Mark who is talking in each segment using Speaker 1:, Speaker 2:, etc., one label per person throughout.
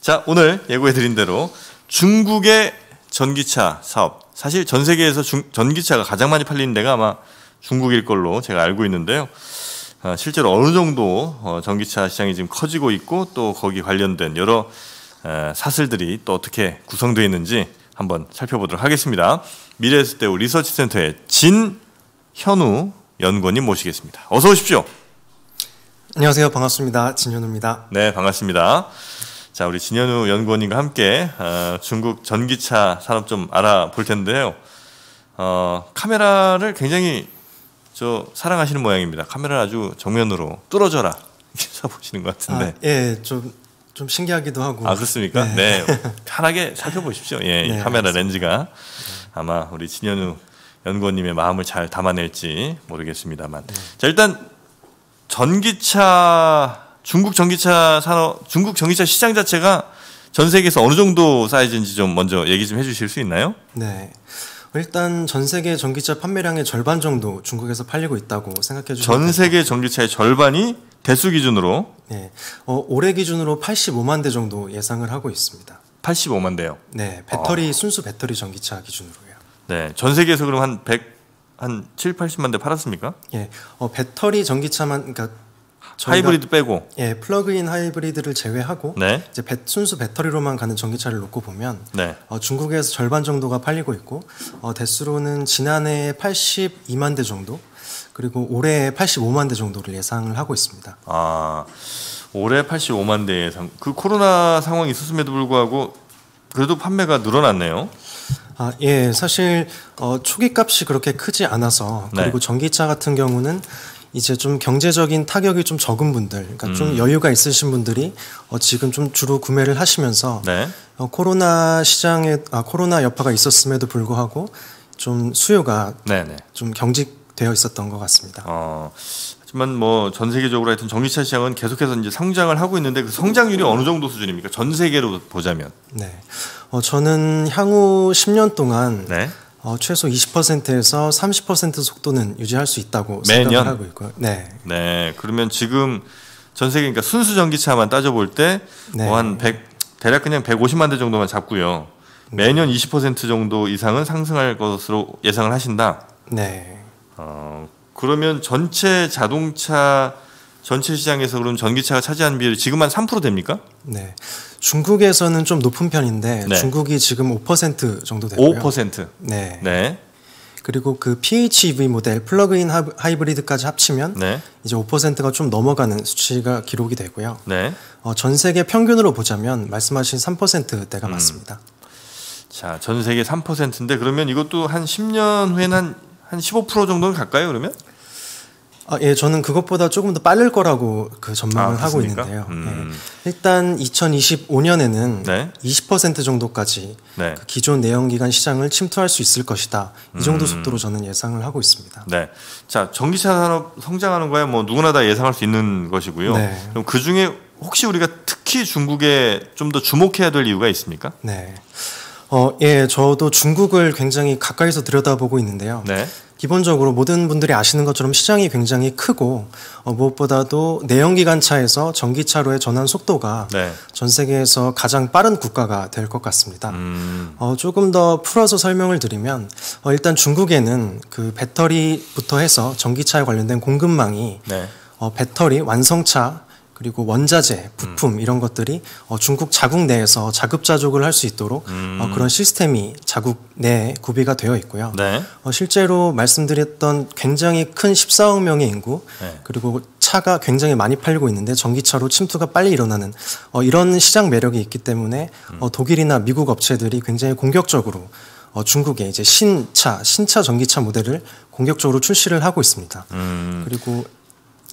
Speaker 1: 자, 오늘 예고해드린 대로 중국의 전기차 사업. 사실 전 세계에서 중, 전기차가 가장 많이 팔리는 데가 아마 중국일 걸로 제가 알고 있는데요. 아, 실제로 어느 정도 어, 전기차 시장이 지금 커지고 있고 또 거기 관련된 여러 사슬들이 또 어떻게 구성되어 있는지 한번 살펴보도록 하겠습니다. 미래에스대우 리서치센터의 진현우 연구원님 모시겠습니다. 어서 오십시오.
Speaker 2: 안녕하세요. 반갑습니다. 진현우입니다.
Speaker 1: 네, 반갑습니다. 자, 우리 진현우 연구원님과 함께 어, 중국 전기차 산업 좀 알아볼 텐데요. 어, 카메라를 굉장히 저 사랑하시는 모양입니다. 카메라 아주 정면으로 뚫어져라 쳐보시는 것
Speaker 2: 같은데. 아, 예, 좀좀 신기하기도 하고. 아 그렇습니까? 네, 네 편하게 살펴보십시오. 예, 네, 카메라
Speaker 1: 알습니다 렌즈가 아마 우리 진현우 연구원님의 마음을 잘 담아낼지 모르겠습니다만. 네. 자, 일단 전기차 중국 전기차 산업, 중국 전기차 시장 자체가 전 세계에서 어느 정도 사이즈인지 좀 먼저 얘기 좀 해주실 수 있나요?
Speaker 2: 네. 일단 전 세계 전기차 판매량의 절반 정도 중국에서 팔리고 있다고 생각해 주시면 전 세계 전기차의
Speaker 1: 절반이 대수 기준으로
Speaker 2: 네. 어, 올해 기준으로 85만 대 정도 예상을 하고 있습니다. 85만 대요. 네. 배터리 아. 순수 배터리 전기차 기준으로요. 네. 전 세계에서 그럼 한 100, 한 7, 80만 대 팔았습니까? 예. 네. 어, 배터리 전기차만 그러니까 하이브리드 빼고 예 플러그인 하이브리드를 제외하고 네. 이제 배, 순수 배터리로만 가는 전기차를 놓고 보면 네. 어, 중국에서 절반 정도가 팔리고 있고 어, 대수로는 지난해 82만 대 정도 그리고 올해 85만 대 정도를 예상을 하고 있습니다.
Speaker 1: 아 올해 85만 대 예상 그
Speaker 2: 코로나
Speaker 1: 상황이 있었음에도 불구하고 그래도 판매가 늘어났네요.
Speaker 2: 아, 예, 사실 어, 초기 값이 그렇게 크지 않아서 그리고 네. 전기차 같은 경우는 이제 좀 경제적인 타격이 좀 적은 분들, 그러니까 음. 좀 여유가 있으신 분들이 어, 지금 좀 주로 구매를 하시면서 네. 어, 코로나 시장에 아, 코로나 여파가 있었음에도 불구하고 좀 수요가 네네. 네. 좀 경직되어 있었던 것 같습니다. 어,
Speaker 1: 하지만 뭐 전 세계적으로 하여튼 전기차 시장은 계속해서 이제 성장을 하고 있는데 그 성장률이 어느 정도 수준입니까? 전 세계로 보자면.
Speaker 2: 네. 어, 저는 향후 10년 동안 네. 어, 최소 20%에서 30% 속도는 유지할 수 있다고 매년? 생각을 하고 있고요. 네.
Speaker 1: 네. 그러면 지금 전 세계 그러니까 순수 전기차만 따져볼 때 뭐한 네. 뭐 대략 그냥 150만 대 정도만 잡고요. 네. 매년 20% 정도 이상은 상승할 것으로 예상을 하신다. 네. 어, 그러면 전체 자동차 전체 시장에서 그럼 전기차가 차지하는 비율이 지금 한 3% 됩니까?
Speaker 2: 네. 중국에서는 좀 높은 편인데 네. 중국이 지금 5% 정도 되고요. 5%.
Speaker 1: 네. 네.
Speaker 2: 그리고 그 PHEV 모델 플러그인 하이브리드까지 합치면 네. 이제 5%가 좀 넘어가는 수치가 기록이 되고요. 네. 어, 전 세계 평균으로 보자면 말씀하신 3%대가 음. 맞습니다.
Speaker 1: 자, 전 세계 3%인데 그러면 이것도 한
Speaker 2: 10년 후에는 한, 한15% 정도는 갈까요, 그러면? 아, 예, 저는 그것보다 조금 더 빠를 거라고 그 전망을 아, 하고 있는데요. 음. 예, 일단 2025년에는 네? 20% 정도까지 네. 그 기존 내연기관 시장을 침투할 수 있을 것이다. 이 정도 음. 속도로 저는 예상을 하고 있습니다.
Speaker 1: 네. 자,
Speaker 2: 전기차 산업 성장하는 거야 뭐
Speaker 1: 누구나 다 예상할 수 있는 것이고요. 네. 그럼 그 중에 혹시 우리가 특히 중국에 좀 더 주목해야 될 이유가 있습니까? 네.
Speaker 2: 어, 예, 저도 중국을 굉장히 가까이서 들여다보고 있는데요. 네. 기본적으로 모든 분들이 아시는 것처럼 시장이 굉장히 크고 어, 무엇보다도 내연기관차에서 전기차로의 전환 속도가 네. 전 세계에서 가장 빠른 국가가 될 것 같습니다. 음. 어, 조금 더 풀어서 설명을 드리면 어, 일단 중국에는 그 배터리부터 해서 전기차에 관련된 공급망이 네. 어, 배터리 완성차 그리고 원자재, 음. 부품 음. 이런 것들이 어, 중국 자국 내에서 자급자족을 할 수 있도록 어, 음. 어, 그런 시스템이 자국 내에 구비가 되어 있고요. 네. 어, 실제로 말씀드렸던 굉장히 큰 14억 명의 인구 네. 그리고 차가 굉장히 많이 팔리고 있는데 전기차로 침투가 빨리 일어나는 어, 이런 시장 매력이 있기 때문에 어, 음. 독일이나 미국 업체들이 굉장히 공격적으로 어, 중국의 이제 신차 신차 전기차 모델을 공격적으로 출시를 하고 있습니다. 음. 그리고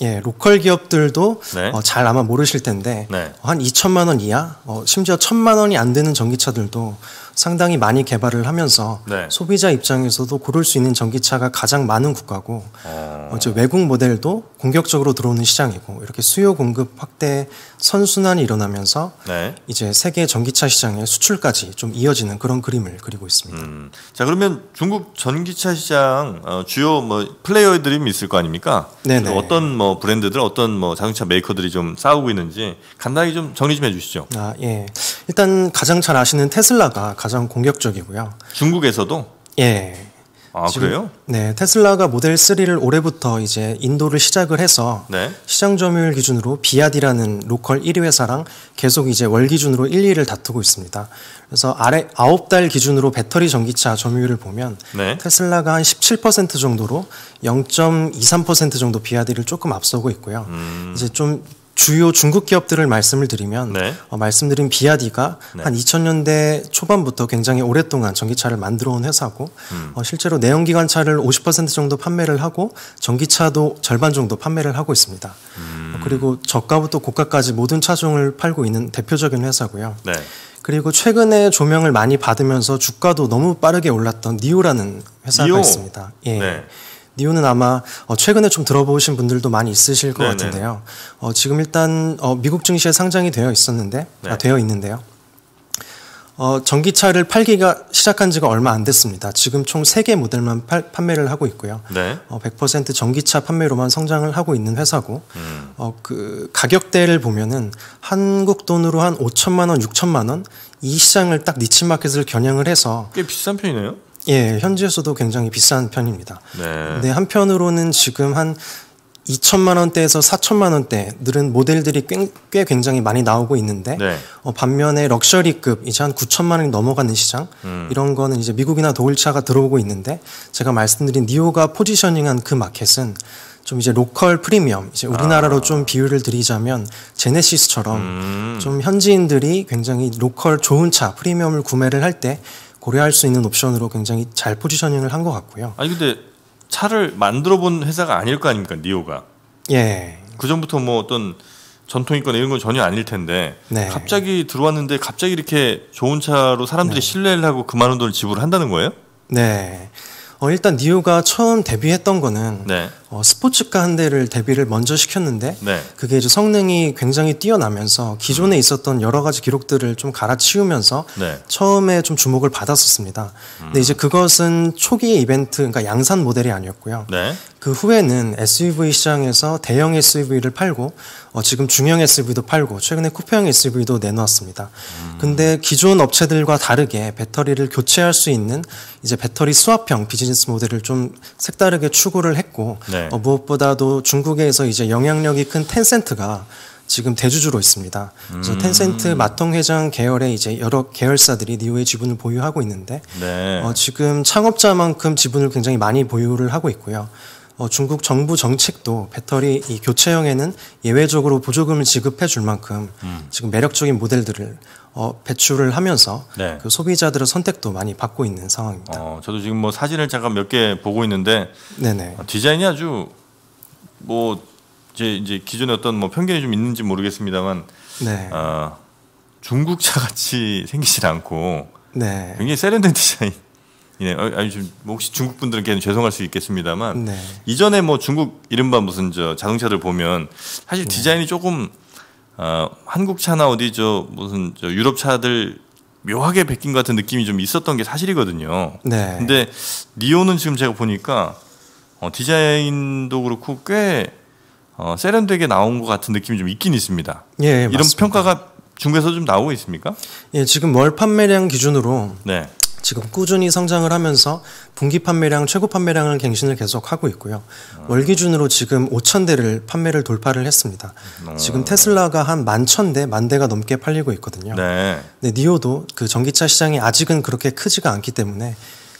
Speaker 2: 예, 로컬 기업들도 네. 어, 잘 아마 모르실 텐데 네. 어, 한 2천만 원 이하, 어, 심지어 1 천만 원이 안 되는 전기차들도 상당히 많이 개발을 하면서 네. 소비자 입장에서도 고를 수 있는 전기차가 가장 많은 국가고 아. 어, 외국 모델도 공격적으로 들어오는 시장이고 이렇게 수요 공급 확대 선순환이 일어나면서 네. 이제 세계 전기차 시장의 수출까지 좀 이어지는 그런 그림을 그리고 있습니다. 음. 자 그러면 중국
Speaker 1: 전기차 시장 어, 주요 뭐 플레이어들이 있을 거 아닙니까? 네네. 어떤 뭐 브랜드들 어떤 뭐 자동차 메이커들이 좀 싸우고 있는지 간단하게 좀 정리 좀 해주시죠.
Speaker 2: 아 예. 일단 가장 잘 아시는 테슬라가 가장 공격적이고요.
Speaker 1: 중국에서도?
Speaker 2: 예. 아 그래요? 네, 테슬라가 모델 3를 올해부터 이제 인도를 시작을 해서 네. 시장 점유율 기준으로 비아디라는 로컬 1위 회사랑 계속 이제 월 기준으로 1, 2를 다투고 있습니다. 그래서 아래 9달 기준으로 배터리 전기차 점유율을 보면 네. 테슬라가 한 17% 정도로 0.23% 정도 비아디를 조금 앞서고 있고요. 음. 이제 좀 주요 중국 기업들을 말씀을 드리면 네. 어, 말씀드린 비아디가 네. 한 2000년대 초반부터 굉장히 오랫동안 전기차를 만들어온 회사고 음. 어, 실제로 내연기관차를 50% 정도 판매를 하고 전기차도 절반 정도 판매를 하고 있습니다. 음. 어, 그리고 저가부터 고가까지 모든 차종을 팔고 있는 대표적인 회사고요. 네. 그리고 최근에 조명을 많이 받으면서 주가도 너무 빠르게 올랐던 니오라는 회사가 니오. 있습니다. 예. 네. 니오는 아마 어, 최근에 좀 들어보신 분들도 많이 있으실 것 네네. 네. 같은데요. 어, 지금 일단 어, 미국 증시에 상장이 되어 있었는데 아, 네. 아, 되어 있는데요. 어, 전기차를 팔기가 시작한 지가 얼마 안 됐습니다. 지금 총 세 개 모델만 팔, 판매를 하고 있고요. 네. 어, 100% 전기차 판매로만 성장을 하고 있는 회사고, 음. 어, 그 가격대를 보면은 한국 돈으로 한 5천만 원, 6천만 원, 이 시장을 딱 니치 마켓을 겨냥을 해서
Speaker 1: 꽤 비싼 편이네요.
Speaker 2: 예, 현지에서도 굉장히 비싼 편입니다. 네. 근데 한편으로는 지금 한 2천만 원대에서 4천만 원대 늘은 모델들이 꽤, 꽤 굉장히 많이 나오고 있는데 네. 어, 반면에 럭셔리급 이제 한 9천만 원이 넘어가는 시장 음. 이런 거는 이제 미국이나 독일차가 들어오고 있는데 제가 말씀드린 니오가 포지셔닝한 그 마켓은 좀 이제 로컬 프리미엄 이제 우리나라로 아. 좀 비유를 드리자면 제네시스처럼 음. 좀 현지인들이 굉장히 로컬 좋은 차 프리미엄을 구매를 할때 고려할 수 있는 옵션으로 굉장히 잘 포지셔닝을 한 것 같고요.
Speaker 1: 아니 근데 차를 만들어 본 회사가 아닐 거 아닙니까 니오가? 예. 그 전부터 뭐 어떤 전통이거나 이런 건 전혀 아닐 텐데 네. 갑자기 들어왔는데 갑자기 이렇게 좋은 차로 사람들이 네. 신뢰를 하고 그 많은 돈을 지불한다는 거예요?
Speaker 2: 네. 어, 일단 니오가 처음 데뷔했던 거는 네. 어, 스포츠카 한 대를 데뷔를 먼저 시켰는데 네. 그게 이제 성능이 굉장히 뛰어나면서 기존에 음. 있었던 여러 가지 기록들을 좀 갈아치우면서 네. 처음에 좀 주목을 받았었습니다. 음. 근데 이제 음. 그것은 초기 이벤트 그러니까 양산 모델이 아니었고요. 네. 그 후에는 SUV 시장에서 대형 SUV를 팔고 어, 지금 중형 SUV도 팔고 최근에 쿠페형 SUV도 내놓았습니다. 음. 근데 기존 업체들과 다르게 배터리를 교체할 수 있는 이제 배터리 수합형 비즈니스 모델을 좀 색다르게 추구를 했고 네. 네. 어, 무엇보다도 중국에서 이제 영향력이 큰 텐센트가 지금 대주주로 있습니다. 그래서 음. 텐센트 마통 회장 계열의 이제 여러 계열사들이 니오의 지분을 보유하고 있는데 네. 어, 지금 창업자만큼 지분을 굉장히 많이 보유를 하고 있고요. 어, 중국 정부 정책도 배터리 이 교체형에는 예외적으로 보조금을 지급해 줄 만큼 음. 지금 매력적인 모델들을 어, 배출을 하면서 네. 그 소비자들의 선택도 많이 받고 있는 상황입니다.
Speaker 1: 어, 저도 지금 뭐 사진을 잠깐 몇 개 보고 있는데 네네. 어, 디자인이 아주 뭐 이제, 이제 기존에 어떤 뭐 편견이 좀 있는지 모르겠습니다만 네. 어, 중국차 같이 생기질 않고 네. 굉장히 세련된 디자인. 네, 아니 지금 뭐 혹시 중국 분들께는 죄송할 수 있겠습니다만 네. 이전에 뭐 중국 이른바 무슨 저 자동차들 보면 사실 네. 디자인이 조금 어, 한국 차나 어디 저 무슨 저 유럽 차들 묘하게 베낀 것 같은 느낌이 좀 있었던 게 사실이거든요. 네. 근데 니오는 지금 제가 보니까 어, 디자인도 그렇고 꽤 어, 세련되게 나온 것 같은 느낌이 좀 있긴 있습니다. 예 이런 맞습니다. 평가가 중국에서 좀 나오고 있습니까?
Speaker 2: 예, 지금 월 판매량 기준으로
Speaker 1: 네. 지금
Speaker 2: 꾸준히 성장을 하면서 분기 판매량 최고 판매량을 갱신을 계속하고 있고요. 아. 월 기준으로 지금 5천 대를 판매를 돌파를 했습니다. 아. 지금 음. 테슬라가 한1 1 0 0만 대가 넘게 팔리고 있거든요. 네. 근 니오도 그 전기차 시장이 아직은 그렇게 크지가 않기 때문에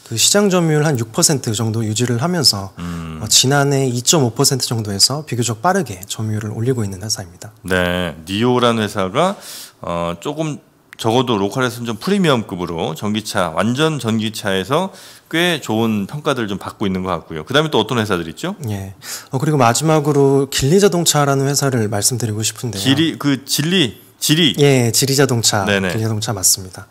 Speaker 2: 그 시장 점유율 한 6% 정도 유지를 하면서 음. 어, 지난해 2.5% 정도에서 비교적 빠르게 점유율을 올리고 있는 회사입니다.
Speaker 1: 네, 니오라는 회사가 어, 조금 적어도 로컬에서는 좀 프리미엄급으로 전기차 완전 전기차에서 꽤 좋은 평가들을 좀 받고 있는 것 같고요. 그다음에 또 어떤 회사들 있죠?
Speaker 2: 예. 어, 그리고 마지막으로 길리자동차라는 회사를 말씀드리고 싶은데요. 길이
Speaker 1: 그 진리
Speaker 2: 지리. 예, 지리자동차. 네리자동차 맞습니다.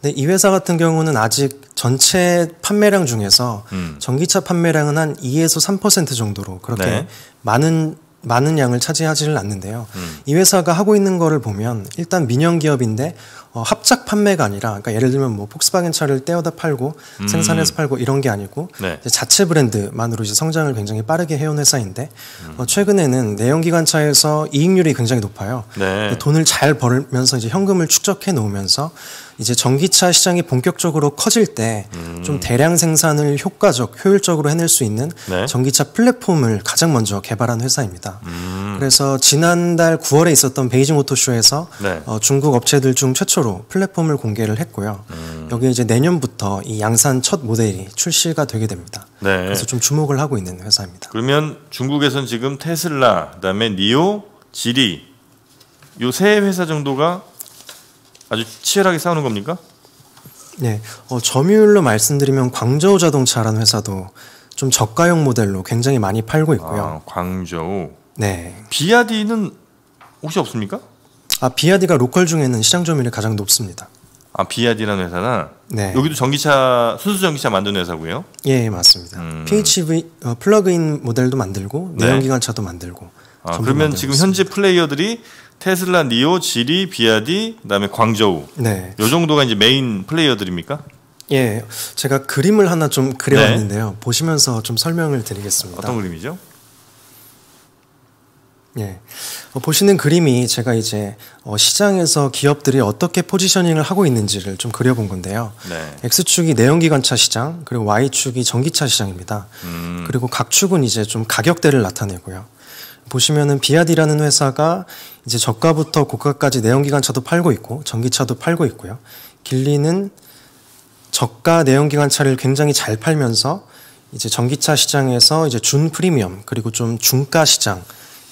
Speaker 2: 근데 이 회사 같은 경우는 아직 전체 판매량 중에서 음. 전기차 판매량은 한 2에서 3% 정도로 그렇게 네. 많은 많은 양을 차지하지는 않는데요. 음. 이 회사가 하고 있는 거를 보면 일단 민영 기업인데 어, 합작 판매가 아니라 그러니까 예를 들면 뭐 폭스바겐 차를 떼어다 팔고 음. 생산해서 팔고 이런 게 아니고 네. 자체 브랜드만으로 이제 성장을 굉장히 빠르게 해온 회사인데 음. 어, 최근에는 내연기관차에서 이익률이 굉장히 높아요. 네. 돈을 잘 벌면서 이제 현금을 축적해 놓으면서 이제 전기차 시장이 본격적으로 커질 때좀 음. 대량 생산을 효과적, 효율적으로 해낼 수 있는 네. 전기차 플랫폼을 가장 먼저 개발한 회사입니다. 음. 그래서 지난달 9월에 있었던 베이징 오토쇼에서 네. 어, 중국 업체들 중 최초로 플랫폼을 공개를 했고요. 음. 여기 이제 내년부터 이 양산 첫 모델이 출시가 되게 됩니다. 네. 그래서 좀 주목을 하고 있는 회사입니다.
Speaker 1: 그러면 중국에선 지금 테슬라, 그다음에 니오, 지리 요 세 회사 정도가 아주 치열하게 싸우는 겁니까?
Speaker 2: 네, 어, 점유율로 말씀드리면 광저우 자동차라는 회사도 좀 저가형 모델로 굉장히 많이 팔고 있고요.
Speaker 1: 아, 광저우.
Speaker 2: 네. 비아디는 혹시 없습니까? 아 비아디가 로컬 중에는 시장 점유율이 가장 높습니다.
Speaker 1: 아 비아디라는 회사나 네. 여기도 전기차 순수 전기차 만드는 회사고요.
Speaker 2: 예 맞습니다. 음. PHV 어, 플러그인 모델도 만들고 내연기관차도 만들고.
Speaker 1: 아, 그러면 지금 있습니다. 현재 플레이어들이 테슬라, 니오, 지리, 비아디, 그다음에 광저우. 네. 요 정도가 이제 메인 플레이어들입니까?
Speaker 2: 예, 제가 그림을 하나 좀 그려왔는데요. 네. 보시면서 좀 설명을 드리겠습니다. 어떤 그림이죠? 예, 어, 보시는 그림이 제가 이제 어, 시장에서 기업들이 어떻게 포지셔닝을 하고 있는지를 좀 그려본 건데요. 네. X축이 내연기관차 시장, 그리고 Y축이 전기차 시장입니다. 음. 그리고 각 축은 이제 좀 가격대를 나타내고요. 보시면은 비아디라는 회사가 이제 저가부터 고가까지 내연기관차도 팔고 있고 전기차도 팔고 있고요. 길리는 저가 내연기관차를 굉장히 잘 팔면서 이제 전기차 시장에서 이제 준 프리미엄 그리고 좀 중가 시장에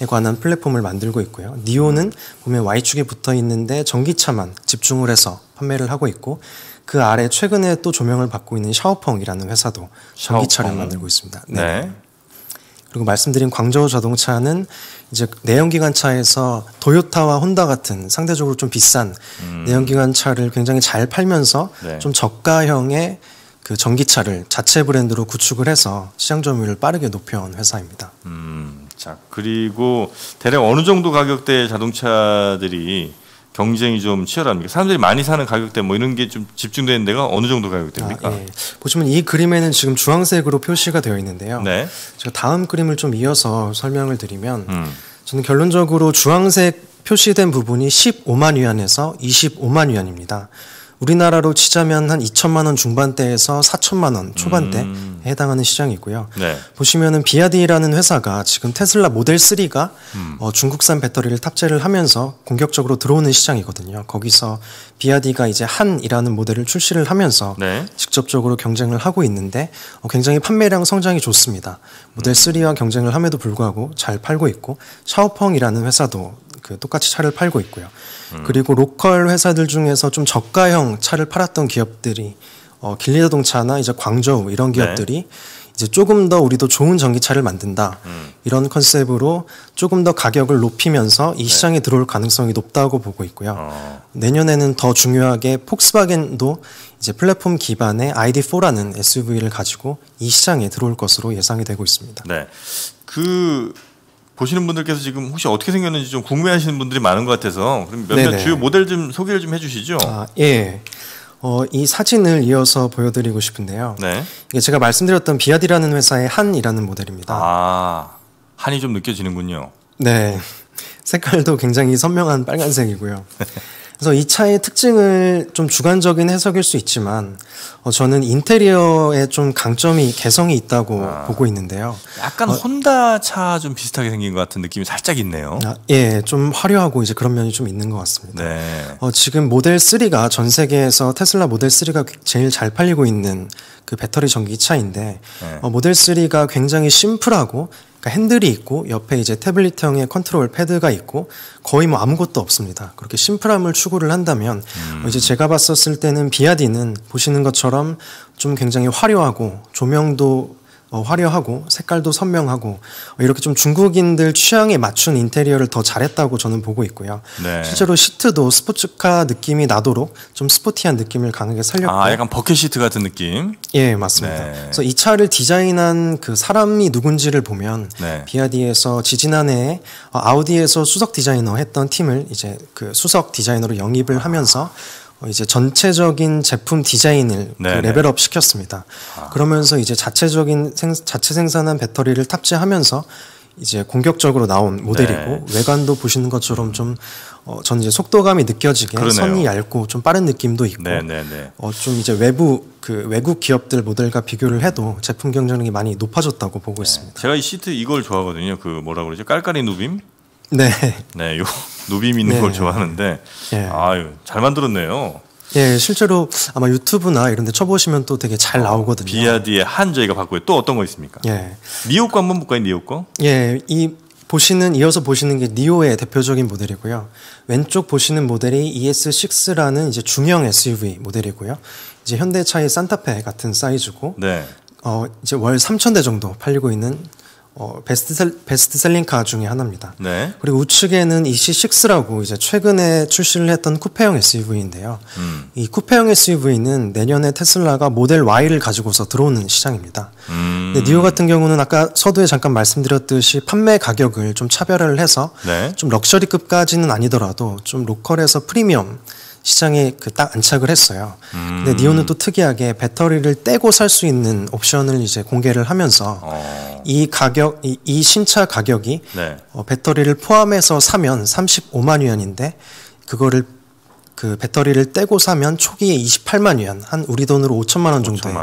Speaker 2: 관한 플랫폼을 만들고 있고요. 니오는 보면 Y축에 붙어 있는데 전기차만 집중을 해서 판매를 하고 있고 그 아래 최근에 또 조명을 받고 있는 샤오펑이라는 회사도 전기차를 샤오펑. 만들고 있습니다. 네. 네. 그리고 말씀드린 광저우 자동차는 이제 내연기관차에서 도요타와 혼다 같은 상대적으로 좀 비싼 음. 내연기관차를 굉장히 잘 팔면서 네. 좀 저가형의 그 전기차를 자체 브랜드로 구축을 해서 시장 점유율을 빠르게 높여온 회사입니다.
Speaker 1: 음, 자 그리고 대략 어느 정도 가격대의 자동차들이 경쟁이 좀 치열합니까? 사람들이 많이 사는 가격대 뭐 이런 게 좀 집중되는 데가 어느 정도 가격대입니까? 아, 예.
Speaker 2: 보시면 이 그림에는 지금 주황색으로 표시가 되어 있는데요. 네. 제가 다음 그림을 좀 이어서 설명을 드리면 음. 저는 결론적으로 주황색 표시된 부분이 15만 위안에서 25만 위안입니다. 우리나라로 치자면 한 2천만 원 중반대에서 4천만 원 초반대에 음. 해당하는 시장이고요. 네. 보시면은 비아디라는 회사가 지금 테슬라 모델 3가 음. 어, 중국산 배터리를 탑재를 하면서 공격적으로 들어오는 시장이거든요. 거기서 비아디가 이제 한이라는 모델을 출시를 하면서 네. 직접적으로 경쟁을 하고 있는데 어, 굉장히 판매량 성장이 좋습니다. 모델 3와 음. 경쟁을 함에도 불구하고 잘 팔고 있고 샤오펑이라는 회사도 그 똑같이 차를 팔고 있고요. 음. 그리고 로컬 회사들 중에서 좀 저가형 차를 팔았던 기업들이 어, 길리자동차나 이제 광저우 뭐 이런 네. 기업들이 네. 이제 조금 더 우리도 좋은 전기차를 만든다 음. 이런 컨셉으로 조금 더 가격을 높이면서 이 네. 시장에 네. 들어올 가능성이 높다고 보고 있고요. 어. 내년에는 더 중요하게 폭스바겐도 이제 플랫폼 기반의 ID4라는 SUV를 가지고 이 시장에 들어올 것으로 예상이 되고 있습니다.
Speaker 1: 네. 그 보시는 분들께서 지금 혹시 어떻게 생겼는지 좀 궁금해하시는 분들이 많은 것 같아서 그럼 몇몇 네네. 주요 모델 좀 소개를 좀 해주시죠. 아,
Speaker 2: 예. 어, 이 사진을 이어서 보여드리고 싶은데요. 네. 이게 제가 말씀드렸던 비아디라는 회사의 한이라는 모델입니다.
Speaker 1: 아, 한이 좀 느껴지는군요.
Speaker 2: 네. 색깔도 굉장히 선명한 빨간색이고요. 그래서 이 차의 특징을 좀 주관적인 해석일 수 있지만 어, 저는 인테리어에 좀 강점이 개성이 있다고 아, 보고 있는데요. 약간 어,
Speaker 1: 혼다 차 좀 비슷하게 생긴 것 같은 느낌이 살짝 있네요.
Speaker 2: 아, 예, 좀 화려하고 이제 그런 면이 좀 있는 것 같습니다. 네. 어, 지금 모델 3가 전 세계에서 테슬라 모델 3가 그 제일 잘 팔리고 있는 그 배터리 전기차인데 네. 어, 모델 3가 굉장히 심플하고 그러니까 핸들이 있고 옆에 이제 태블릿형의 컨트롤 패드가 있고 거의 뭐 아무것도 없습니다. 그렇게 심플함을 추구를 한다면 음. 이제 제가 봤었을 때는 비아디는 보시는 것처럼 좀 굉장히 화려하고 조명도 어, 화려하고 색깔도 선명하고 어, 이렇게 좀 중국인들 취향에 맞춘 인테리어를 더 잘했다고 저는 보고 있고요. 네. 실제로 시트도 스포츠카 느낌이 나도록 좀 스포티한 느낌을 강하게 살렸고 아 약간
Speaker 1: 버킷 시트 같은 느낌.
Speaker 2: 예 맞습니다. 네. 그래서 이 차를 디자인한 그 사람이 누군지를 보면 네. 비아디에서 지지난해 어, 아우디에서 수석 디자이너 했던 팀을 이제 그 수석 디자이너로 영입을 하면서 어, 이제 전체적인 제품 디자인을 그 레벨업 시켰습니다. 아. 그러면서 이제 자체적인 생, 자체 생산한 배터리를 탑재하면서 이제 공격적으로 나온 모델이고 네. 외관도 보시는 것처럼 좀 어, 전 이제 속도감이 느껴지게 선이 얇고 좀 빠른 느낌도 있고 어, 좀 이제 외부 그 외국 기업들 모델과 비교를 해도 제품 경쟁력이 많이 높아졌다고 보고 네. 있습니다.
Speaker 1: 제가 이 시트 이걸 좋아하거든요. 그 뭐라 그러죠? 깔깔이 누빔? 네. 네, 요 누빔 있는 네. 걸 좋아하는데 네. 아유 잘 만들었네요.
Speaker 2: 예, 실제로 아마 유튜브나 이런 데 쳐보시면 또 되게 잘 나오거든요.
Speaker 1: 비아디의 한 저희가 봤고요. 또 어떤 거 있습니까? 예. 니오 거 한번 볼까요, 니오 거?
Speaker 2: 예, 이 보시는 이어서 보시는 게 니오의 대표적인 모델이고요. 왼쪽 보시는 모델이 ES6라는 이제 중형 SUV 모델이고요. 이제 현대차의 산타페 같은 사이즈고, 네. 어 이제 월 3천 대 정도 팔리고 있는 어, 베스트셀, 베스트셀링카 중에 하나입니다. 네. 그리고 우측에는 EC6라고 이제 최근에 출시를 했던 쿠페형 SUV인데요. 음. 이 쿠페형 SUV는 내년에 테슬라가 모델 Y를 가지고서 들어오는 시장입니다. 음. 근데 니오 같은 경우는 아까 서두에 잠깐 말씀드렸듯이 판매 가격을 좀 차별화를 해서 네. 좀 럭셔리급까지는 아니더라도 좀 로컬에서 프리미엄 시장에 그 딱 안착을 했어요. 음. 근데 니온은 또 특이하게 배터리를 떼고 살 수 있는 옵션을 이제 공개를 하면서 어. 이 가격, 이, 이 신차 가격이 네. 어, 배터리를 포함해서 사면 35만 위안인데 그거를 그 배터리를 떼고 사면 초기에 28만 위안, 한 우리 돈으로 5천만 원 정도에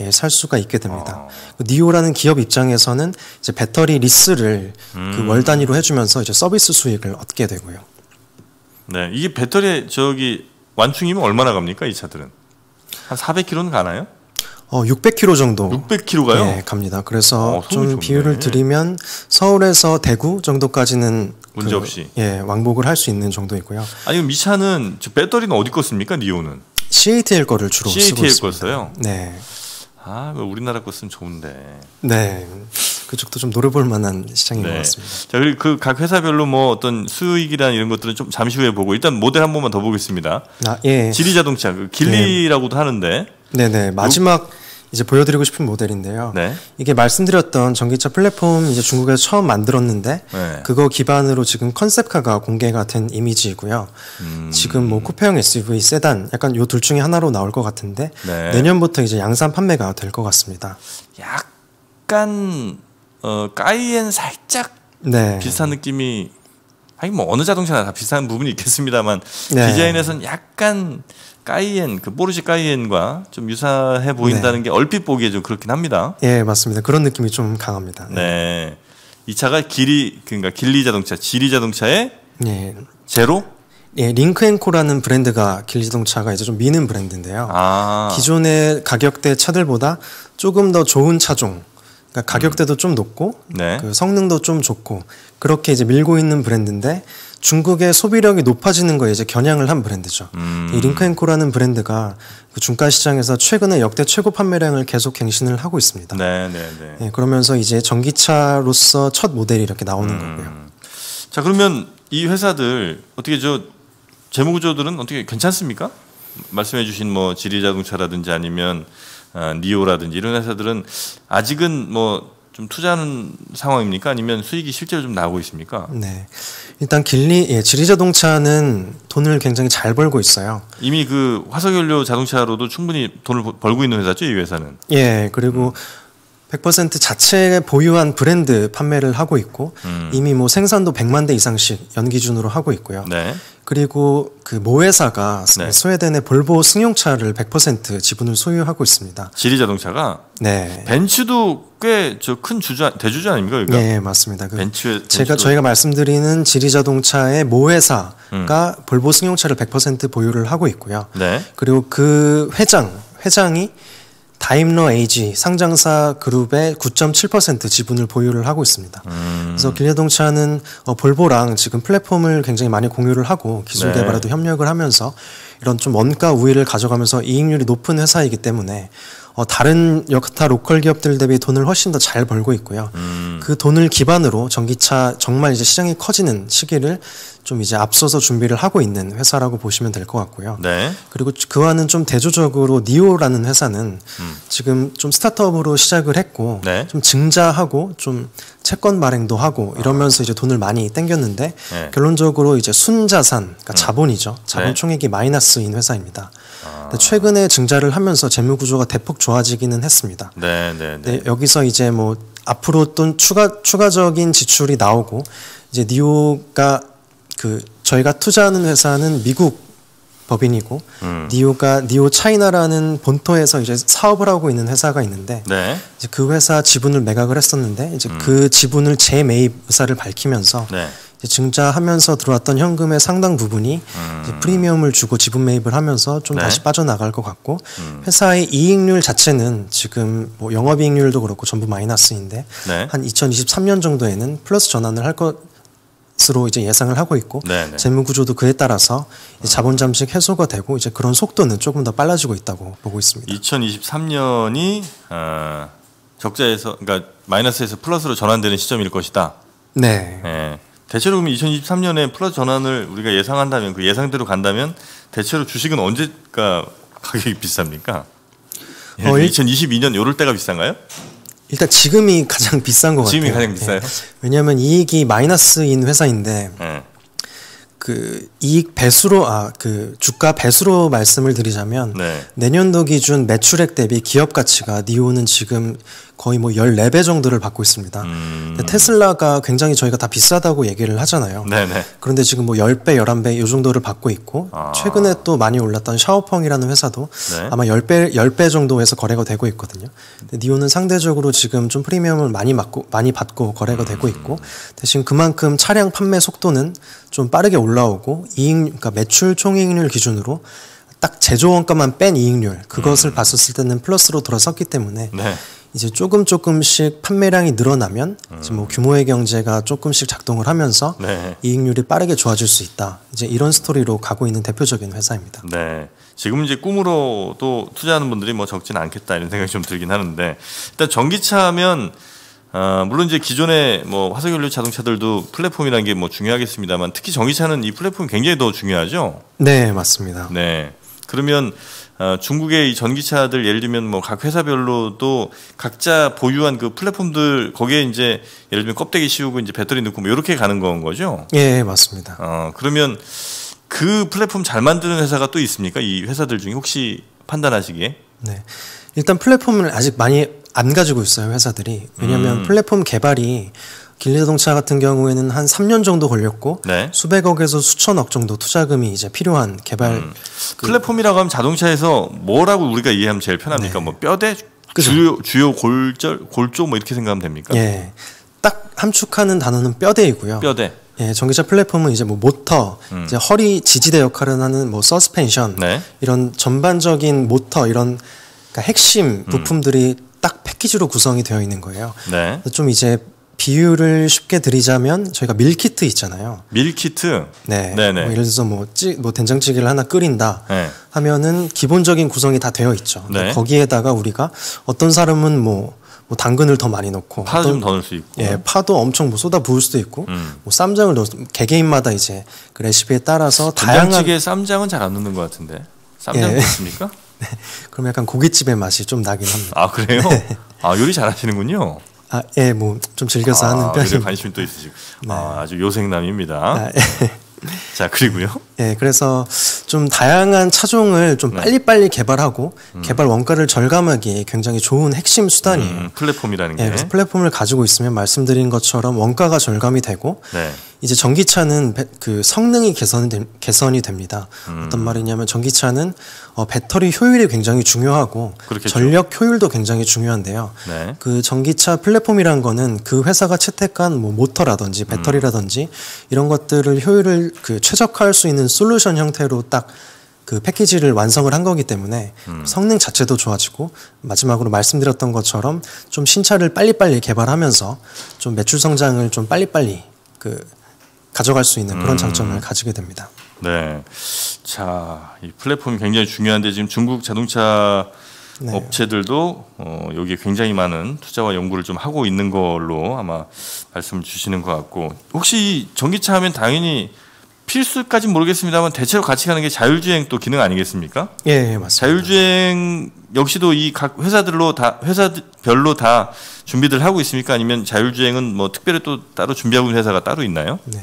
Speaker 2: 예, 살 수가 있게 됩니다. 어. 그 니오라는 기업 입장에서는 이제 배터리 리스를 그 음. 그월 단위로 해주면서 이제 서비스 수익을 얻게 되고요.
Speaker 1: 네, 이게 배터리 저기 완충이면 얼마나 갑니까 이 차들은? 한 400km는 가나요?
Speaker 2: 어, 600km 정도. 600km가요? 네, 갑니다. 그래서 어, 좀 비율을 드리면 서울에서 대구 정도까지는 그 문제 없이 그, 예 왕복을 할 수 있는 정도이고요.
Speaker 1: 아니 이 차는 배터리는 어디 거 씁니까? 니오는?
Speaker 2: CATL 거를 주로 CATL 쓰고 있습니다.
Speaker 1: 거요 네. 아, 그 우리나라 거 쓰면 좋은데.
Speaker 2: 네. 그쪽도 좀 노려볼 만한 시장인 네. 것 같습니다.
Speaker 1: 자 그리고 그 각 회사별로 뭐 어떤 수익이란 이런 것들은 좀 잠시 후에 보고 일단 모델 한 번만 더 보겠습니다. 아 예. 지리자동차 그 길리라고도 네. 하는데.
Speaker 2: 네네 마지막. 이제 보여드리고 싶은 모델인데요. 네. 이게 말씀드렸던 전기차 플랫폼 이제 중국에서 처음 만들었는데 네. 그거 기반으로 지금 컨셉카가 공개가 된 이미지이고요. 음... 지금 뭐 쿠페형 SUV, 세단 약간 요 둘 중에 하나로 나올 것 같은데 네. 내년부터 이제 양산 판매가 될 것 같습니다.
Speaker 1: 약간 어, 까이엔 살짝 네. 비슷한 느낌이 아니 뭐 어느 자동차나 다 비슷한 부분이 있겠습니다만 네. 디자인에서는 약간 까이엔 그 포르쉐 까이엔과 좀 유사해 보인다는 네. 게 얼핏 보기에 좀 그렇긴 합니다.
Speaker 2: 예, 맞습니다. 그런 느낌이 좀 강합니다.
Speaker 1: 네. 이 차가 길이 그러니까 길리 자동차, 지리
Speaker 2: 자동차의 예. 제로 예, 링크앤코라는 브랜드가 길리 자동차가 이제 좀 미는 브랜드인데요. 아. 기존의 가격대 차들보다 조금 더 좋은 차종, 그러니까 가격대도 음. 좀 높고 네. 그 성능도 좀 좋고 그렇게 이제 밀고 있는 브랜드인데 중국의 소비력이 높아지는 거에 이제 겨냥을 한 브랜드죠. 음. 이 링크앤코라는 브랜드가 그 중가 시장에서 최근에 역대 최고 판매량을 계속 갱신을 하고 있습니다.
Speaker 1: 네, 네, 네.
Speaker 2: 네 그러면서 이제 전기차로서 첫 모델이 이렇게 나오는 음. 거고요. 자
Speaker 1: 그러면 이 회사들 어떻게 저 재무구조들은 어떻게 괜찮습니까? 말씀해 주신 뭐 지리자동차라든지 아니면 아, 니오라든지 이런 회사들은 아직은 뭐 좀 투자하는 상황입니까? 아니면 수익이 실제로 좀 나오고 있습니까? 네.
Speaker 2: 일단 길리 예, 지리자동차는 돈을 굉장히 잘 벌고 있어요.
Speaker 1: 이미 그 화석연료 자동차로도 충분히 돈을 벌고 있는 회사죠, 이 회사는.
Speaker 2: 예. 그리고 음. 100% 자체 보유한 브랜드 판매를 하고 있고 음. 이미 뭐 생산도 100만 대 이상씩 연기준으로 하고 있고요. 네. 그리고 그 모회사가 네. 스웨덴의 볼보 승용차를 100% 지분을 소유하고 있습니다.
Speaker 1: 지리 자동차가
Speaker 2: 네. 벤츠도
Speaker 1: 꽤 저 큰 주주 대주주 아닙니까? 그러니 네, 맞습니다. 그 벤츠 제가 저희가
Speaker 2: 말씀드리는 지리 자동차의 모회사가 음. 볼보 승용차를 100% 보유를 하고 있고요. 네. 그리고 그 회장 회장이 다임러 에이지 상장사 그룹의 9.7% 지분을 보유를 하고 있습니다. 음. 그래서 길레동차는 어, 볼보랑 지금 플랫폼을 굉장히 많이 공유를 하고 기술 네. 개발에도 협력을 하면서 이런 좀 원가 우위를 가져가면서 이익률이 높은 회사이기 때문에 어, 다른 역타 로컬 기업들 대비 돈을 훨씬 더 잘 벌고 있고요. 음. 그 돈을 기반으로 전기차 정말 이제 시장이 커지는 시기를 좀 이제 앞서서 준비를 하고 있는 회사라고 보시면 될 것 같고요. 네. 그리고 그와는 좀 대조적으로 니오라는 회사는 음. 지금 좀 스타트업으로 시작을 했고 네. 좀 증자하고 좀 채권 발행도 하고 이러면서 이제 돈을 많이 땡겼는데 네. 결론적으로 이제 순자산, 그러니까 음. 자본이죠. 네. 자본 총액이 마이너스인 회사입니다. 아. 최근에 증자를 하면서 재무 구조가 대폭 좋아지기는 했습니다.
Speaker 1: 네, 네,
Speaker 2: 네. 여기서 이제 뭐 앞으로 또 추가 추가적인 지출이 나오고 이제 니오가 그 저희가 투자하는 회사는 미국 법인이고 음. 니오가 니오 차이나라는 본토에서 이제 사업을 하고 있는 회사가 있는데 네. 이제 그 회사 지분을 매각을 했었는데 이제 그 음. 그 지분을 재매입 의사를 밝히면서 네. 증자하면서 들어왔던 현금의 상당 부분이 음. 프리미엄을 주고 지분 매입을 하면서 좀 네. 다시 빠져나갈 것 같고 음. 회사의 이익률 자체는 지금 뭐 영업이익률도 그렇고 전부 마이너스인데 네. 한 2023년 정도에는 플러스 전환을 할것 으로 이제 예상을 하고 있고 네네. 네. 재무 구조도 그에 따라서 자본 잠식 해소가 되고 이제 그런 속도는 조금 더 빨라지고 있다고 보고 있습니다.
Speaker 1: 2023년이 어, 적자에서 그러니까 마이너스에서 플러스로 전환되는 시점일 것이다. 네. 네. 대체로 그럼 2023년에 플러스 전환을 우리가 예상한다면 그 예상대로 간다면 대체로 주식은 언제가 가격이 비쌉니까? 어, 2022년 요럴 때가 비싼가요?
Speaker 2: 일단 지금이 가장 비싼 것 지금이 같아요. 지금이 가장 비싸요. 네. 왜냐하면 이익이 마이너스인 회사인데 음. 그 이익 배수로 아그 주가 배수로 말씀을 드리자면 네. 내년도 기준 매출액 대비 기업 가치가 니오는 지금 거의 뭐 14배 정도를 받고 있습니다. 음. 테슬라가 굉장히 저희가 다 비싸다고 얘기를 하잖아요. 네네. 그런데 지금 뭐 10배, 11배 이 정도를 받고 있고 아. 최근에 또 많이 올랐던 샤오펑이라는 회사도 네. 아마 10배, 10배 정도에서 거래가 되고 있거든요. 니오는 상대적으로 지금 좀 프리미엄을 많이 받고, 많이 받고 거래가 되고 음. 있고 대신 그만큼 차량 판매 속도는 좀 빠르게 올라오고 이익, 그러니까 매출 총익률 이 기준으로 딱 제조원가만 뺀 이익률 그것을 음. 봤었을 때는 플러스로 돌아섰기 때문에 네. 이제 조금 조금씩 판매량이 늘어나면 음. 이제 뭐 음. 규모의 경제가 조금씩 작동을 하면서 네. 이익률이 빠르게 좋아질 수 있다. 이제 이런 스토리로 가고 있는 대표적인 회사입니다.
Speaker 1: 네. 지금 이제 꿈으로도 투자하는 분들이 뭐 적지는 않겠다 이런 생각이 좀 들긴 하는데 일단 전기차면 어, 물론 이제 기존의 뭐 화석연료 자동차들도 플랫폼이라는 게뭐 중요하겠습니다만 특히 전기차는 이 플랫폼이 굉장히 더 중요하죠.
Speaker 2: 네, 맞습니다.
Speaker 1: 네. 그러면 어, 중국의 이 전기차들 예를 들면 뭐 각 회사별로도 각자 보유한 그 플랫폼들 거기에 이제 예를 들면 껍데기 씌우고 이제 배터리 넣고 뭐 이렇게 가는 건 거죠?
Speaker 2: 예, 맞습니다.
Speaker 1: 어, 그러면 그 플랫폼 잘 만드는 회사가 또 있습니까? 이 회사들 중에 혹시 판단하시기에?
Speaker 2: 네. 일단 플랫폼을 아직 많이 안 가지고 있어요, 회사들이. 왜냐면 하 음. 플랫폼 개발이 길리자동차 같은 경우에는 한 3년 정도 걸렸고 네. 수백억에서 수천억 정도 투자금이 이제 필요한 개발 음.
Speaker 1: 그 플랫폼이라고 하면 자동차에서 뭐라고 우리가 이해하면 제일 편합니까? 네. 뭐 뼈대 그죠. 주요 주요 골절 골조 뭐 이렇게 생각하면 됩니까? 예.
Speaker 2: 딱 함축하는 단어는 뼈대이고요. 뼈대. 예, 전기차 플랫폼은 이제 뭐 모터, 음. 이제 허리 지지대 역할을 하는 뭐 서스펜션 네. 이런 전반적인 모터 이런 그러니까 핵심 음. 부품들이 음. 딱 패키지로 구성이 되어 있는 거예요. 네. 좀 이제 비유를 쉽게 드리자면 저희가 밀키트 있잖아요.
Speaker 1: 밀키트.
Speaker 2: 네. 네네. 뭐 예를 들어서 뭐, 찌, 뭐 된장찌개를 하나 끓인다 네. 하면은 기본적인 구성이 다 되어 있죠. 네. 거기에다가 우리가 어떤 사람은 뭐, 뭐 당근을 더 많이 넣고 파 좀 더
Speaker 1: 넣을 수 있고 예
Speaker 2: 파도 엄청 뭐 쏟아 부을 수도 있고 음. 뭐 쌈장을 넣 개개인마다 이제 그 레시피에 따라서 다양한 된장찌개
Speaker 1: 쌈장은 잘 안 넣는 것 같은데 쌈장 예. 넣습니까? 네.
Speaker 2: 그럼 약간 고깃집의 맛이 좀 나긴 합니다.
Speaker 1: 아 그래요? 네. 아 요리 잘하시는군요.
Speaker 2: 아, 예, 뭐 좀 즐겨서 아, 하는 편이
Speaker 1: 관심도 있으시고 네. 아, 주 요생남입니다. 아, 예. 자 그리고요.
Speaker 2: 예, 그래서 좀 다양한 차종을 좀 네. 빨리빨리 개발하고 음. 개발 원가를 절감하기에 굉장히 좋은 핵심 수단이에요. 음,
Speaker 1: 플랫폼이라는 예, 게.
Speaker 2: 예, 그래서 플랫폼을 가지고 있으면 말씀드린 것처럼 원가가 절감이 되고 네. 이제 전기차는 그 성능이 개선이, 되, 개선이 됩니다. 음. 어떤 말이냐면 전기차는 어, 배터리 효율이 굉장히 중요하고
Speaker 1: 그렇겠죠. 전력
Speaker 2: 효율도 굉장히 중요한데요. 네. 그 전기차 플랫폼이란 거는 그 회사가 채택한 뭐 모터라든지 음. 배터리라든지 음. 이런 것들을 효율을 그 최적화할 수 있는 솔루션 형태로 딱 그 패키지를 완성을 한 거기 때문에 음. 성능 자체도 좋아지고 마지막으로 말씀드렸던 것처럼 좀 신차를 빨리빨리 개발하면서 좀 매출 성장을 좀 빨리빨리 그 가져갈 수 있는 그런 음. 장점을 가지게 됩니다.
Speaker 1: 네. 자, 이 플랫폼이 굉장히 중요한데 지금 중국 자동차 네. 업체들도 어, 여기에 굉장히 많은 투자와 연구를 좀 하고 있는 걸로 아마 말씀 주시는 것 같고 혹시 전기차 하면 당연히 필수까지는 모르겠습니다만 대체로 같이 가는 게 자율주행 또 기능 아니겠습니까? 예, 예 맞습니다. 자율주행 역시도 이 각 회사들로 다 회사별로 다 준비들 하고 있습니까? 아니면 자율주행은 뭐 특별히 또 따로 준비하고 있는 회사가 따로 있나요? 네.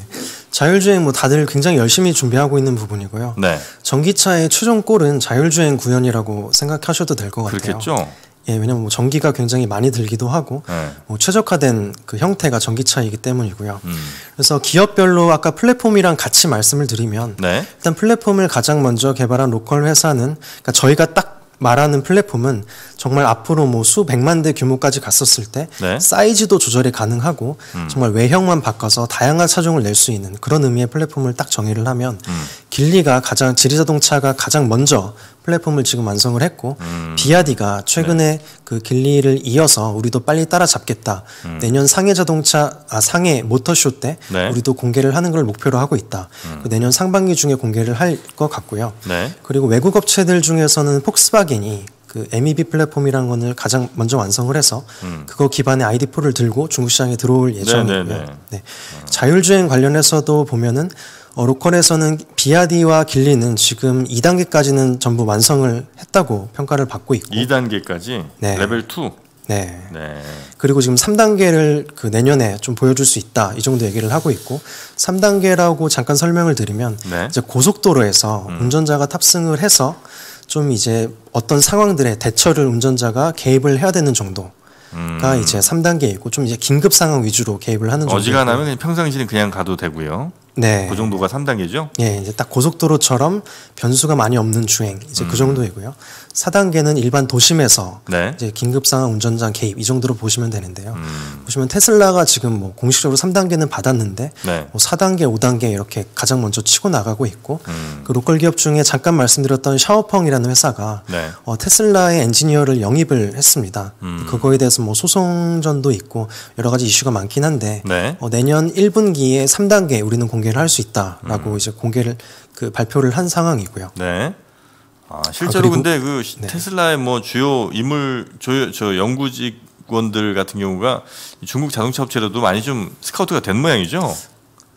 Speaker 2: 자율주행 뭐 다들 굉장히 열심히 준비하고 있는 부분이고요. 네. 전기차의 최종 골은 자율주행 구현이라고 생각하셔도 될 것 같아요. 그렇겠죠. 예, 왜냐면 뭐 전기가 굉장히 많이 들기도 하고 네. 뭐 최적화된 그 형태가 전기차이기 때문이고요. 음. 그래서 기업별로 아까 플랫폼이랑 같이 말씀을 드리면 네. 일단 플랫폼을 가장 먼저 개발한 로컬 회사는 그러니까 저희가 딱 말하는 플랫폼은 정말 앞으로 뭐 수백만 대 규모까지 갔었을 때 네. 사이즈도 조절이 가능하고 음. 정말 외형만 바꿔서 다양한 차종을 낼 수 있는 그런 의미의 플랫폼을 딱 정의를 하면 음. 길리가 가장 지리자동차가 가장 먼저 플랫폼을 지금 완성을 했고 음. 비아디가 최근에 네. 그 길리를 이어서 우리도 빨리 따라잡겠다. 음. 내년 상해 자동차 아 상해 모터쇼 때 네. 우리도 공개를 하는 걸 목표로 하고 있다. 음. 그 내년 상반기 중에 공개를 할 것 같고요. 네. 그리고 외국 업체들 중에서는 폭스바겐이 그 MEB 플랫폼이라는 거를 가장 먼저 완성을 해서 음. 그거 기반의 ID4를 들고 중국 시장에 들어올 네, 예정이고요. 네, 네. 네. 자율주행 관련해서도 보면은 어, 로컬에서는 비아디와 길리는 지금 2단계까지는 전부 완성을 했다고 평가를 받고 있고
Speaker 1: 2단계까지 네. 레벨 2 네. 네.
Speaker 2: 그리고 지금 3단계를 그 내년에 좀 보여줄 수 있다 이 정도 얘기를 하고 있고 3단계라고 잠깐 설명을 드리면 네. 이제 고속도로에서 음. 운전자가 탑승을 해서 좀 이제 어떤 상황들에 대처를 운전자가 개입을 해야 되는 정도가 음. 이제 3단계이고 좀 이제 긴급 상황 위주로 개입을 하는 정도. 어지간하면
Speaker 1: 평상시는 그냥 가도 되고요. 네. 그 정도가 3단계죠?
Speaker 2: 예, 이제 딱 고속도로처럼 변수가 많이 없는 주행 이제 그 음. 그 정도이고요. 4단계는 일반 도심에서 네. 이제 긴급 상황 운전장 개입 이 정도로 보시면 되는데요. 음. 보시면 테슬라가 지금 뭐 공식적으로 3단계는 받았는데 네. 뭐 4단계, 5단계 이렇게 가장 먼저 치고 나가고 있고 음. 그 로컬 기업 중에 잠깐 말씀드렸던 샤오펑이라는 회사가 네. 어, 테슬라의 엔지니어를 영입을 했습니다. 음. 그거에 대해서 뭐 소송전도 있고 여러 가지 이슈가 많긴 한데 네. 어, 내년 1분기에 3단계 우리는 공개를 할 수 있다라고 음. 이제 공개를 그 발표를 한 상황이고요.
Speaker 1: 네. 아, 실제로 아, 근데 그 네. 테슬라의 뭐 주요 인물 저, 저연구 직원들 같은 경우가 중국 자동차 업체로도 많이 좀 스카우트가 된 모양이죠.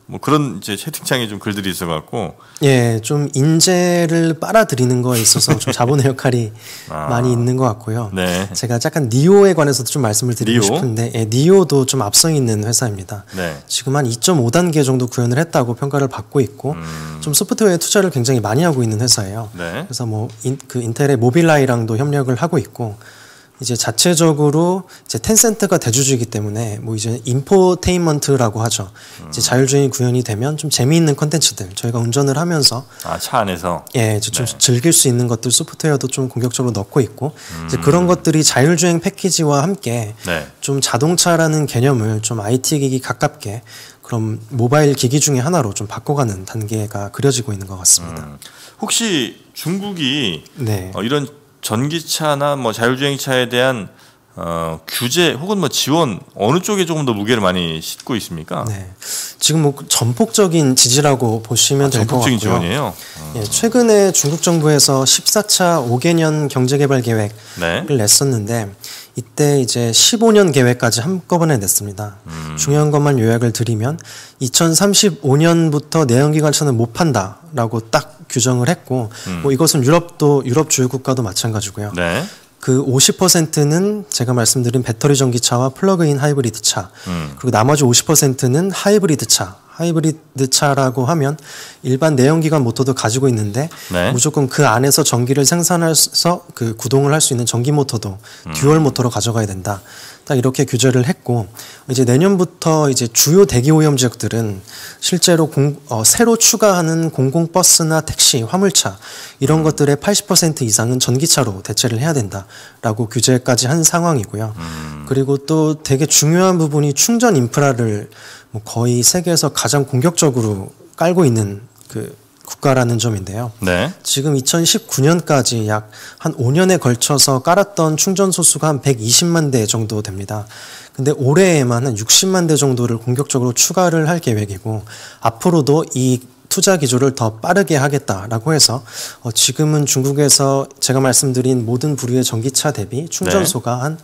Speaker 1: 뭐 그런 이제 채팅창에 좀 글들이 있어갖고
Speaker 2: 예, 좀 인재를 빨아들이는 거에 있어서 좀 자본의 역할이 아, 많이 있는 것 같고요. 네. 제가 약간 니오에 관해서도 좀 말씀을 드리고 니오? 싶은데 예, 니오도 좀 앞서 있는 회사입니다. 네. 지금 한 2.5단계 정도 구현을 했다고 평가를 받고 있고 음. 좀 소프트웨어 에 투자를 굉장히 많이 하고 있는 회사예요. 네. 그래서 뭐 인, 그 인텔의 모빌라이랑도 협력을 하고 있고 이제 자체적으로 이제 텐센트가 대주주이기 때문에 뭐 이제 인포테인먼트라고 하죠. 이제 음. 자율주행이 구현이 되면 좀 재미있는 컨텐츠들 저희가 운전을 하면서
Speaker 1: 아차 안에서
Speaker 2: 예, 좀 네. 즐길 수 있는 것들 소프트웨어도 좀 공격적으로 넣고 있고 음. 이제 그런 것들이 자율주행 패키지와 함께 네. 좀 자동차라는 개념을 좀 IT 기기 가깝게 그럼 모바일 기기 중의 하나로 좀 바꿔가는 단계가 그려지고 있는 것 같습니다. 음.
Speaker 1: 혹시 중국이 네. 어, 이런 전기차나 뭐 자율주행차에 대한 어, 규제 혹은 뭐 지원 어느 쪽에 조금 더 무게를 많이 싣고 있습니까? 네,
Speaker 2: 지금 뭐 전폭적인 지지라고 보시면 아, 될것 같고요. 지원이에요. 음. 예, 최근에 중국 정부에서 14차 5개년 경제개발 계획을 네. 냈었는데 이때 이제 15년 계획까지 한꺼번에 냈습니다. 음. 중요한 것만 요약을 드리면 2035년부터 내연기관차는 못 판다라고 딱 규정을 했고 음. 뭐 이것은 유럽도 유럽 주요 국가도 마찬가지고요. 네. 그 50%는 제가 말씀드린 배터리 전기차와 플러그인 하이브리드 차, 음. 그리고 나머지 50%는 하이브리드 차. 하이브리드 차라고 하면 일반 내연기관 모터도 가지고 있는데 네. 무조건 그 안에서 전기를 생산해서 그 구동을 할 수 있는 전기 모터도 음. 듀얼 모터로 가져가야 된다. 딱 이렇게 규제를 했고 이제 내년부터 이제 주요 대기 오염 지역들은 실제로 공, 어, 새로 추가하는 공공 버스나 택시, 화물차 이런 것들의 80% 이상은 전기차로 대체를 해야 된다라고 규제까지 한 상황이고요. 음. 그리고 또 되게 중요한 부분이 충전 인프라를 뭐 거의 세계에서 가장 공격적으로 깔고 있는 그 국가라는 점인데요. 네. 지금 2019년까지 약 한 5년에 걸쳐서 깔았던 충전 소수가 한 120만 대 정도 됩니다. 근데 올해에만 한 60만 대 정도를 공격적으로 추가를 할 계획이고 앞으로도 이 투자 기조를 더 빠르게 하겠다라고 해서 어 지금은 중국에서 제가 말씀드린 모든 부류의 전기차 대비 충전소가 네. 한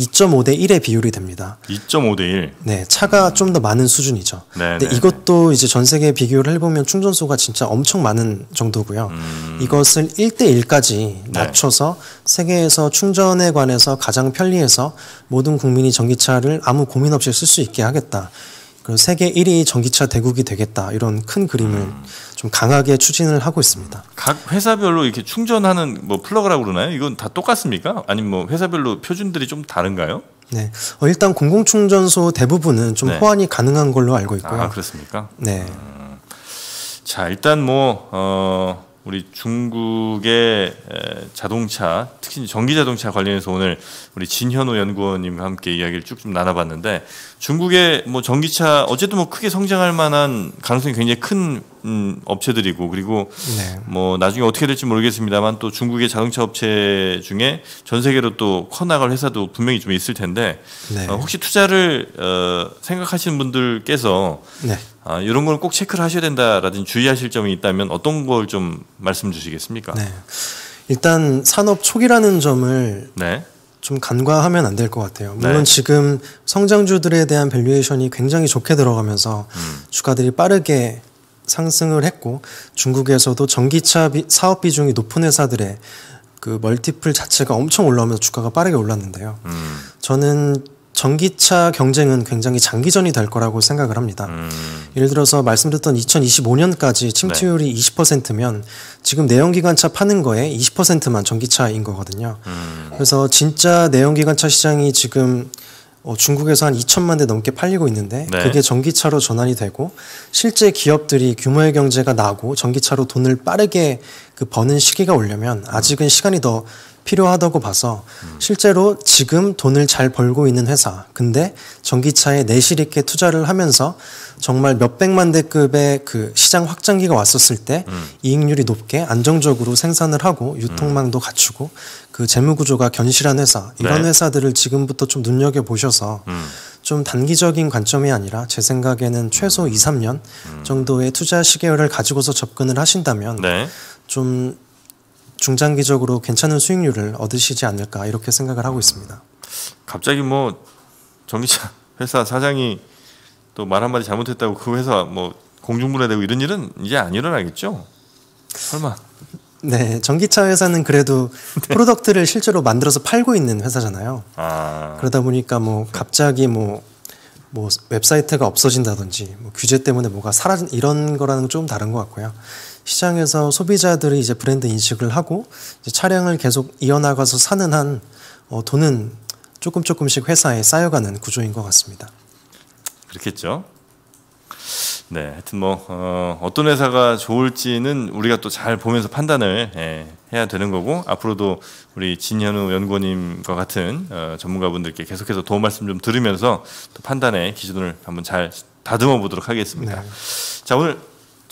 Speaker 2: 2.5대 1의 비율이 됩니다.
Speaker 1: 2.5 대 1.
Speaker 2: 네, 차가 음. 좀더 많은 수준이죠. 네, 근데 네, 이것도 네. 이제 전 세계 비교를 해보면 충전소가 진짜 엄청 많은 정도고요. 음. 이것을 1 대 1까지 낮춰서 세계에서 충전에 관해서 가장 편리해서 모든 국민이 전기차를 아무 고민 없이 쓸 수 있게 하겠다. 세계 1위 전기차 대국이 되겠다 이런 큰 그림을 음. 좀 강하게 추진을 하고 있습니다.
Speaker 1: 각 회사별로 이렇게 충전하는 뭐 플러그라고 그러나요? 이건 다 똑같습니까? 아니면 뭐 회사별로 표준들이 좀 다른가요?
Speaker 2: 네, 어, 일단 공공 충전소 대부분은 좀 네. 호환이 가능한 걸로 알고 있고요. 아
Speaker 1: 그렇습니까?
Speaker 2: 네. 음.
Speaker 1: 자 일단 뭐 어. 우리 중국의 자동차, 특히 전기 자동차 관련해서 오늘 우리 진현우 연구원님과 함께 이야기를 쭉 좀 나눠봤는데 중국의 뭐 전기차 어쨌든 뭐 크게 성장할 만한 가능성이 굉장히 큰 음, 업체들이고 그리고 네. 뭐 나중에 어떻게 될지 모르겠습니다만 또 중국의 자동차 업체 중에 전 세계로 또 커나갈 회사도 분명히 좀 있을 텐데 네. 어, 혹시 투자를 어, 생각하시는 분들께서 네. 아, 이런 걸 꼭 체크를 하셔야 된다라든지 주의하실 점이 있다면 어떤 걸 좀 말씀 주시겠습니까? 네.
Speaker 2: 일단 산업 초기라는 점을 네. 좀 간과하면 안 될 것 같아요. 네. 물론 네. 지금 성장주들에 대한 밸류에이션이 굉장히 좋게 들어가면서 음. 주가들이 빠르게 상승을 했고 중국에서도 전기차 비, 사업 비중이 높은 회사들의 그 멀티플 자체가 엄청 올라오면서 주가가 빠르게 올랐는데요. 음. 저는 전기차 경쟁은 굉장히 장기전이 될 거라고 생각을 합니다. 음. 예를 들어서 말씀드렸던 2025년까지 침투율이 네. 20%면 지금 내연기관차 파는 거에 20%만 전기차인 거거든요. 음. 그래서 진짜 내연기관차 시장이 지금 어, 중국에서 한 2천만 대 넘게 팔리고 있는데 네. 그게 전기차로 전환이 되고 실제 기업들이 규모의 경제가 나고 전기차로 돈을 빠르게 그 버는 시기가 오려면 아직은 시간이 더 필요하다고 봐서 실제로 지금 돈을 잘 벌고 있는 회사 근데 전기차에 내실 있게 투자를 하면서 정말 몇백만 대급의 그 시장 확장기가 왔었을 때 음. 이익률이 높게 안정적으로 생산을 하고 유통망도 음. 갖추고 그 재무구조가 견실한 회사 이런 네. 회사들을 지금부터 좀 눈여겨 보셔서 음. 좀 단기적인 관점이 아니라 제 생각에는 최소 2, 3년 음. 정도의 투자 시계열을 가지고서 접근을 하신다면 네. 좀 중장기적으로 괜찮은 수익률을 얻으시지 않을까 이렇게 생각을 하고 있습니다.
Speaker 1: 갑자기 뭐 전기차 회사 사장이 또 말 한마디 잘못했다고 그 회사 뭐 공중분해되고 이런 일은 이제 안 일어나겠죠?
Speaker 2: 설마? 네, 전기차 회사는 그래도 네. 프로덕트를 실제로 만들어서 팔고 있는 회사잖아요. 아. 그러다 보니까 뭐 그렇죠. 갑자기 뭐뭐 뭐 웹사이트가 없어진다든지 뭐 규제 때문에 뭐가 사라진 이런 거랑은 좀 다른 것 같고요. 시장에서 소비자들이 이제 브랜드 인식을 하고 차량을 계속 이어나가서 사는 한 어, 돈은 조금 조금씩 회사에 쌓여가는 구조인 것 같습니다.
Speaker 1: 그렇겠죠. 네, 하여튼 뭐 어, 떤 회사가 좋을지는 우리가 또 잘 보면서 판단을 예, 해야 되는 거고 앞으로도 우리 진현우 연구원님과 같은 어, 전문가분들께 계속해서 도움 말씀 좀 들으면서 또 판단의 기준을 한번 잘 다듬어 보도록 하겠습니다. 네. 자, 오늘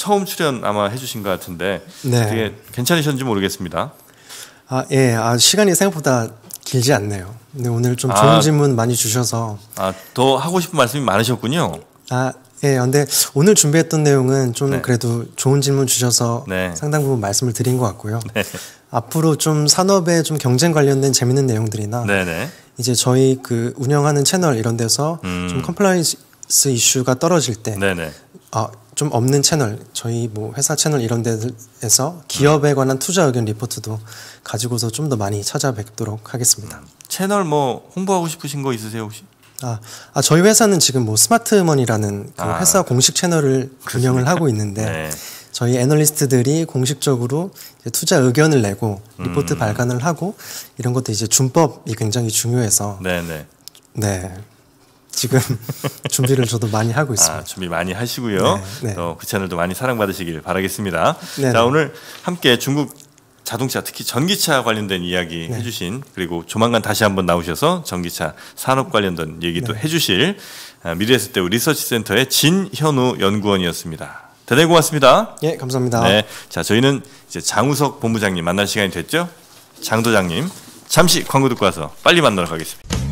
Speaker 1: 처음 출연 아마 해주신 것 같은데 네. 되게 괜찮으셨는지 모르겠습니다.
Speaker 2: 아 예, 아 시간이 생각보다 길지 않네요. 근데 오늘 좀 좋은 아, 질문 많이 주셔서
Speaker 1: 아더 하고 싶은 말씀이 많으셨군요.
Speaker 2: 아 예, 근데 오늘 준비했던 내용은 좀 네. 그래도 좋은 질문 주셔서 네. 상당 부분 말씀을 드린 것 같고요. 네. 앞으로 좀 산업의 좀 경쟁 관련된 재밌는 내용들이나 네, 네. 이제 저희 그 운영하는 채널 이런 데서 음. 좀컴플라이스 이슈가 떨어질 때 네, 아, 좀 없는 채널, 저희 뭐 회사 채널 이런 데에서 기업에 관한 투자 의견 리포트도 가지고서 좀 더 많이 찾아뵙도록 하겠습니다. 음.
Speaker 1: 채널 뭐 홍보하고 싶으신 거 있으세요 혹시?
Speaker 2: 아, 아 저희 회사는 지금 뭐 스마트머니라는 그 아. 회사 공식 채널을 그렇습니까? 운영을 하고 있는데 네. 저희 애널리스트들이 공식적으로 투자 의견을 내고 음. 리포트 음. 발간을 하고 이런 것도 이제 준법이 굉장히 중요해서 네네. 네. 네. 네. 지금 준비를 저도 많이 하고 아, 있습니다. 아,
Speaker 1: 준비 많이 하시고요. 네, 네. 그 채널도 많이 사랑받으시길 바라겠습니다. 네네. 네. 오늘 함께 중국 자동차 특히 전기차 관련된 이야기 네. 해주신 그리고 조만간 다시 한번 나오셔서 전기차 산업 관련된 얘기도 네. 해주실 아, 미래에서 대우 리서치센터의 진현우 연구원이었습니다. 대단히 고맙습니다. 예, 감사합니다. 네, 자 저희는 이제 장우석 본부장님 만날 시간이 됐죠? 장도장님 잠시 광고 듣고 와서 빨리 만나러 가겠습니다.